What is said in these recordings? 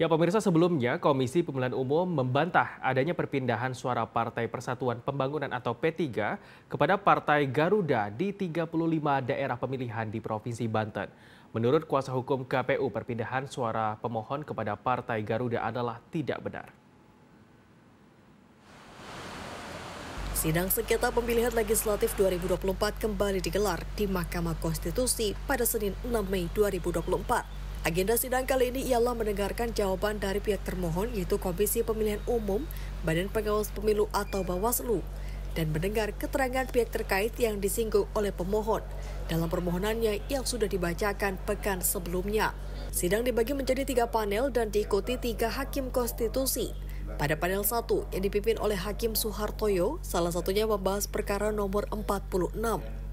Ya pemirsa sebelumnya Komisi Pemilihan Umum membantah adanya perpindahan suara Partai Persatuan Pembangunan atau P3 kepada Partai Garuda di 35 daerah pemilihan di Provinsi Banten. Menurut kuasa hukum KPU, perpindahan suara pemohon kepada Partai Garuda adalah tidak benar. Sidang sengketa pemilihan legislatif 2024 kembali digelar di Mahkamah Konstitusi pada Senin 6 Mei 2024. Agenda sidang kali ini ialah mendengarkan jawaban dari pihak termohon yaitu Komisi Pemilihan Umum, Badan Pengawas Pemilu atau Bawaslu dan mendengar keterangan pihak terkait yang disinggung oleh pemohon dalam permohonannya yang sudah dibacakan pekan sebelumnya. Sidang dibagi menjadi tiga panel dan diikuti tiga hakim konstitusi. Pada panel satu yang dipimpin oleh Hakim Suhartoyo, salah satunya membahas perkara nomor 46.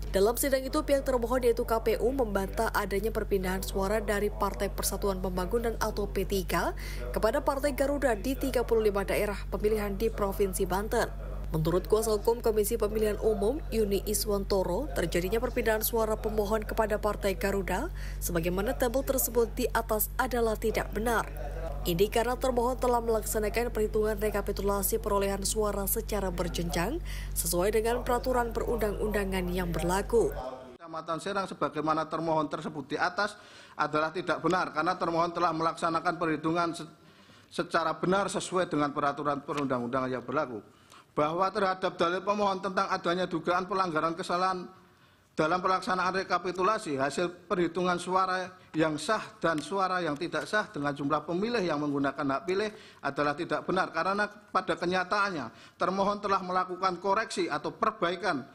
Dalam sidang itu, pihak termohon yaitu KPU membantah adanya perpindahan suara dari Partai Persatuan Pembangunan atau P3 kepada Partai Garuda di 35 daerah pemilihan di Provinsi Banten. Menurut kuasa hukum Komisi Pemilihan Umum Yuni Iswantoro, terjadinya perpindahan suara pemohon kepada Partai Garuda sebagaimana tabel tersebut di atas adalah tidak benar. Ini karena termohon telah melaksanakan perhitungan rekapitulasi perolehan suara secara berjenjang sesuai dengan peraturan perundang-undangan yang berlaku. Kecamatan Serang sebagaimana termohon tersebut di atas adalah tidak benar karena termohon telah melaksanakan perhitungan secara benar sesuai dengan peraturan perundang-undangan yang berlaku. Bahwa terhadap dalil pemohon tentang adanya dugaan pelanggaran kesalahan dalam pelaksanaan rekapitulasi, hasil perhitungan suara yang sah dan suara yang tidak sah dengan jumlah pemilih yang menggunakan hak pilih adalah tidak benar karena pada kenyataannya termohon telah melakukan koreksi atau perbaikan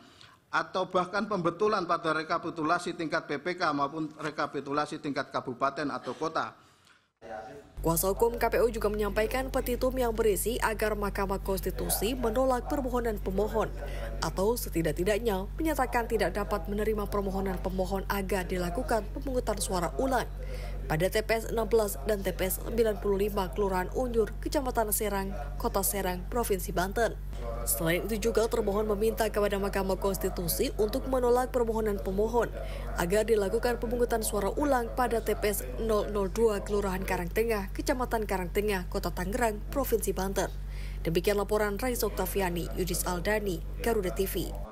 atau bahkan pembetulan pada rekapitulasi tingkat PPK maupun rekapitulasi tingkat kabupaten atau kota Kuasa hukum KPU juga menyampaikan petitum yang berisi agar Mahkamah Konstitusi menolak permohonan pemohon atau setidak-tidaknya menyatakan tidak dapat menerima permohonan pemohon agar dilakukan pemungutan suara ulang pada TPS 16 dan TPS 95 Kelurahan Unjur, Kecamatan Serang, Kota Serang, Provinsi Banten. Selain itu juga termohon meminta kepada Mahkamah Konstitusi untuk menolak permohonan pemohon agar dilakukan pemungutan suara ulang pada TPS 002 Kelurahan Karangtengah, Kecamatan Karangtengah, Kota Tangerang, Provinsi Banten. Demikian laporan Rais Oktaviani, Yudis Aldani, Garuda TV.